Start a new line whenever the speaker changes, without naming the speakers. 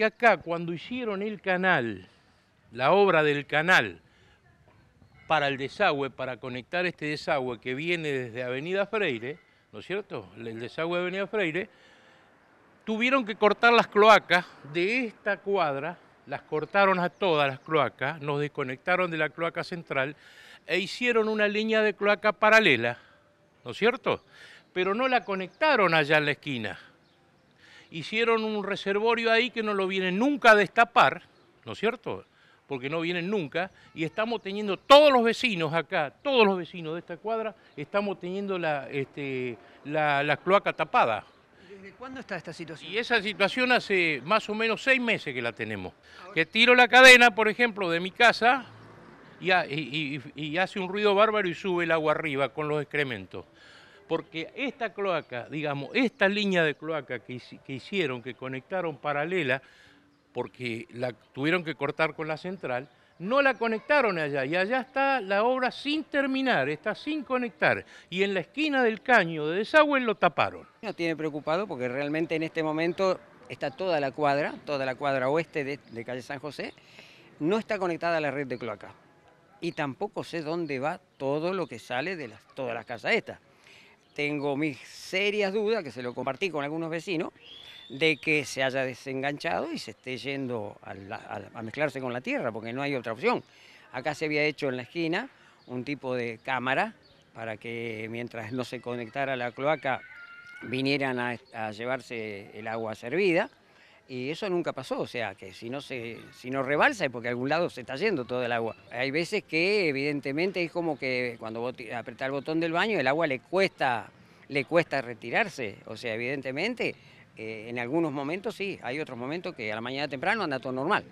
que acá cuando hicieron el canal, la obra del canal para el desagüe, para conectar este desagüe que viene desde Avenida Freire, ¿no es cierto? El desagüe de Avenida Freire, tuvieron que cortar las cloacas de esta cuadra, las cortaron a todas las cloacas, nos desconectaron de la cloaca central e hicieron una línea de cloaca paralela, ¿no es cierto? Pero no la conectaron allá en la esquina, hicieron un reservorio ahí que no lo vienen nunca a destapar, ¿no es cierto? Porque no vienen nunca, y estamos teniendo todos los vecinos acá, todos los vecinos de esta cuadra, estamos teniendo la, este, la, cloaca tapada. ¿Desde cuándo está esta situación? Y esa situación hace más o menos seis meses que la tenemos. Que tiro la cadena, por ejemplo, de mi casa, y, hace un ruido bárbaro y sube el agua arriba con los excrementos porque esta cloaca, digamos, esta línea de cloaca que, hicieron, que conectaron paralela, porque la tuvieron que cortar con la central, no la conectaron allá y allá está la obra sin terminar, está sin conectar y en la esquina del caño de desagüe lo taparon. No tiene preocupado porque realmente en este momento está toda la cuadra, toda
la cuadra oeste de, calle San José, no está conectada a la red de cloaca y tampoco sé dónde va todo lo que sale de todas las casas estas tengo mis serias dudas, que se lo compartí con algunos vecinos, de que se haya desenganchado y se esté yendo a, mezclarse con la tierra, porque no hay otra opción. Acá se había hecho en la esquina un tipo de cámara para que mientras no se conectara la cloaca vinieran a llevarse el agua servida y eso nunca pasó, o sea, que si no, se, si no rebalsa es porque a algún lado se está yendo todo el agua. Hay veces que evidentemente es como que cuando vos el botón del baño el agua le cuesta, le cuesta retirarse, o sea, evidentemente eh, en algunos momentos sí, hay otros momentos que a la mañana temprano anda todo normal.